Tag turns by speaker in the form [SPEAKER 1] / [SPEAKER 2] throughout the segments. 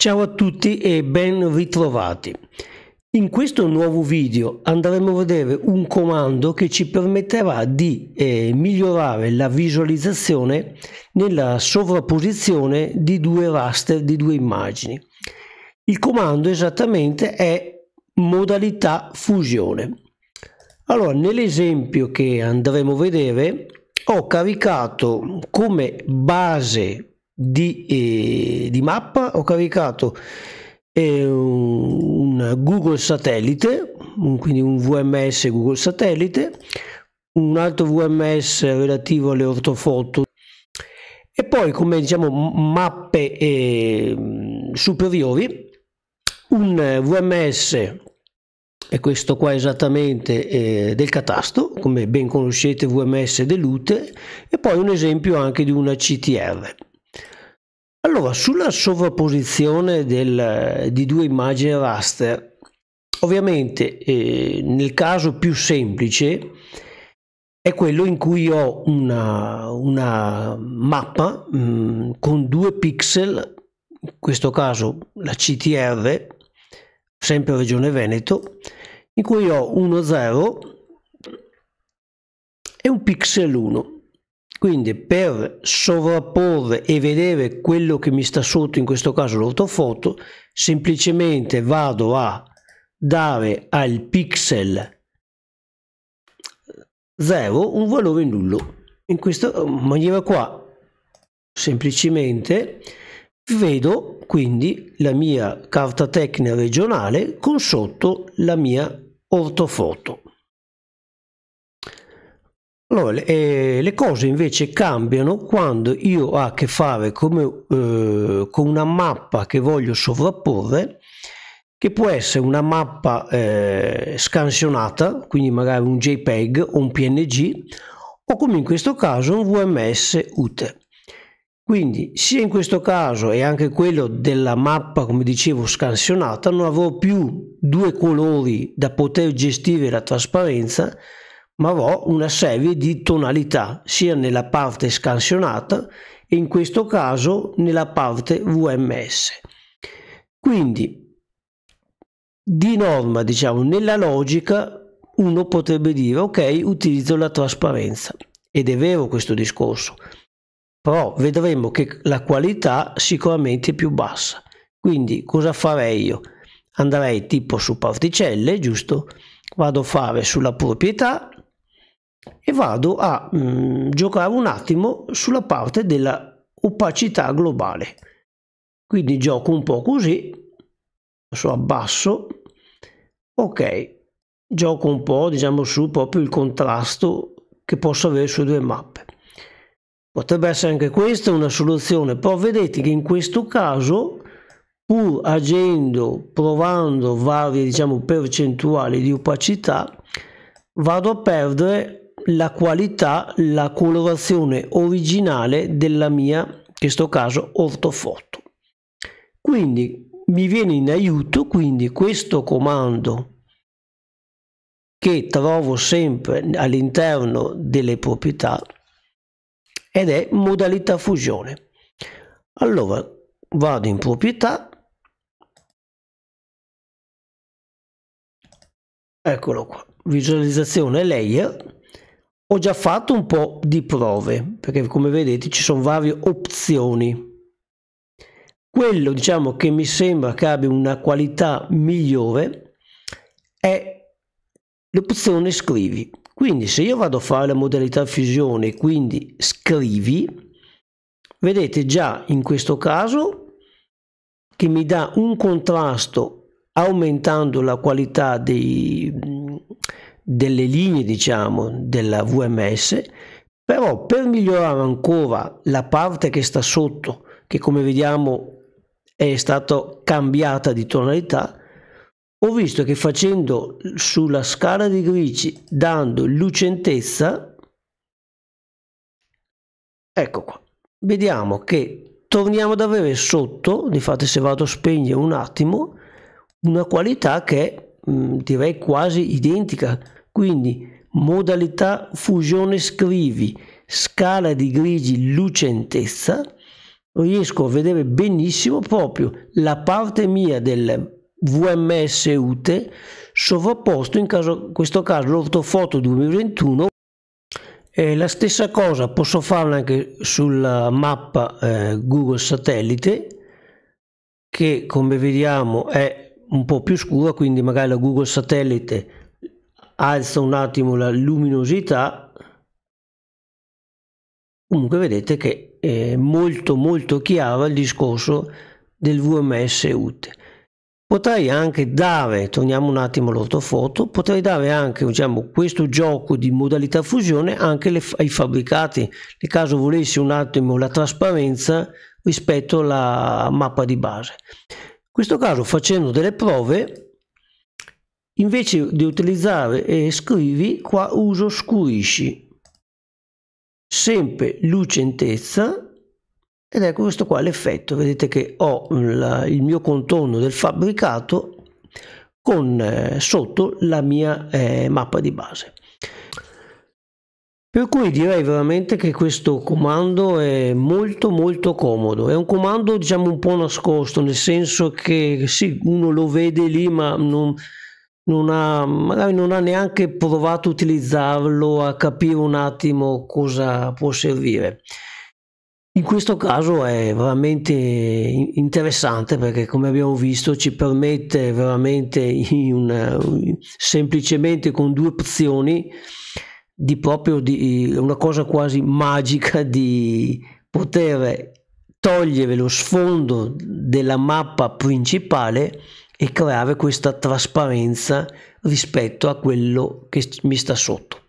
[SPEAKER 1] Ciao a tutti e ben ritrovati. In questo nuovo video andremo a vedere un comando che ci permetterà di eh, migliorare la visualizzazione nella sovrapposizione di due raster di due immagini. Il comando esattamente è modalità fusione. Allora, nell'esempio che andremo a vedere ho caricato come base di, eh, di mappa, ho caricato eh, un Google Satellite, un, quindi un VMS Google Satellite, un altro VMS relativo alle ortofoto e poi come diciamo mappe eh, superiori un VMS e questo qua esattamente eh, del catasto come ben conoscete VMS dell'UTE e poi un esempio anche di una CTR allora, sulla sovrapposizione del, di due immagini raster, ovviamente eh, nel caso più semplice è quello in cui ho una, una mappa mh, mm, con due pixel, in questo caso la CTR, sempre regione Veneto, in cui ho uno 0 e un pixel 1. Quindi per sovrapporre e vedere quello che mi sta sotto, in questo caso l'ortofoto, semplicemente vado a dare al pixel 0 un valore nullo. In questa maniera qua semplicemente vedo quindi la mia carta tecnica regionale con sotto la mia ortofoto. Allora, le, eh, le, cose invece cambiano quando io ho a che fare con, eh, con una mappa che voglio sovrapporre, che può essere una mappa eh, scansionata, quindi magari un JPEG o un PNG, o come in questo caso un VMS UTE. Quindi sia in questo caso e anche quello della mappa, come dicevo, scansionata, non avrò più due colori da poter gestire la trasparenza, ma avrò una serie di tonalità sia nella parte scansionata e in questo caso nella parte VMS. Quindi, di norma, diciamo, nella logica uno potrebbe dire ok, utilizzo la trasparenza ed è vero questo discorso, però vedremo che la qualità sicuramente è più bassa. Quindi cosa farei io? Andrei tipo su particelle, giusto? Vado a fare sulla proprietà e vado a mh, mm, giocare un attimo sulla parte della opacità globale. Quindi gioco un po' così, adesso abbasso, ok, gioco un po' diciamo su proprio il contrasto che posso avere su due mappe. Potrebbe essere anche questa una soluzione, però vedete che in questo caso pur agendo, provando varie diciamo, percentuali di opacità, vado a perdere la qualità, la colorazione originale della mia, in questo caso, ortofoto. Quindi mi viene in aiuto quindi questo comando che trovo sempre all'interno delle proprietà ed è modalità fusione. Allora vado in proprietà, eccolo qua, visualizzazione layer ho già fatto un po' di prove, perché come vedete ci sono varie opzioni. Quello diciamo che mi sembra che abbia una qualità migliore è l'opzione scrivi. Quindi se io vado a fare la modalità fusione, quindi scrivi, vedete già in questo caso che mi dà un contrasto aumentando la qualità dei, delle linee, diciamo, della VMS, però per migliorare ancora la parte che sta sotto, che come vediamo è stata cambiata di tonalità, ho visto che facendo sulla scala di grigi, dando lucentezza, ecco qua, vediamo che torniamo ad avere sotto, infatti se vado a spegnere un attimo, una qualità che è mm, direi quasi identica quindi modalità fusione scrivi, scala di grigi lucentezza, riesco a vedere benissimo proprio la parte mia del VMS UTE sovrapposto in caso, questo caso l'ortofoto 2021 e la stessa cosa posso farla anche sulla mappa eh, Google Satellite che come vediamo è un po' più scura quindi magari la Google Satellite alzo un attimo la luminosità comunque vedete che è molto molto chiaro il discorso del VMS UTE potrei anche dare torniamo un attimo all'ortofoto potrei dare anche diciamo, questo gioco di modalità fusione anche le, ai fabbricati nel caso volessi un attimo la trasparenza rispetto alla mappa di base in questo caso facendo delle prove Invece di utilizzare eh, scrivi, qua uso scurisci. Sempre lucentezza ed ecco questo qua l'effetto. Vedete che ho la, il mio contorno del fabbricato con eh, sotto la mia eh, mappa di base. Per cui direi veramente che questo comando è molto molto comodo, è un comando diciamo un po' nascosto, nel senso che sì, uno lo vede lì ma non, non ha, magari non ha neanche provato a utilizzarlo, a capire un attimo cosa può servire. In questo caso è veramente interessante perché come abbiamo visto ci permette veramente una, semplicemente con due opzioni di proprio di una cosa quasi magica di poter togliere lo sfondo della mappa principale e creare questa trasparenza rispetto a quello che mi sta sotto.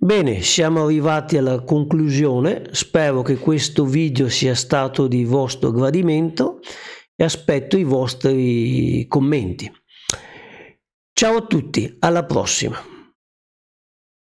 [SPEAKER 1] Bene, siamo arrivati alla conclusione, spero che questo video sia stato di vostro gradimento e aspetto i vostri commenti. Ciao a tutti, alla prossima!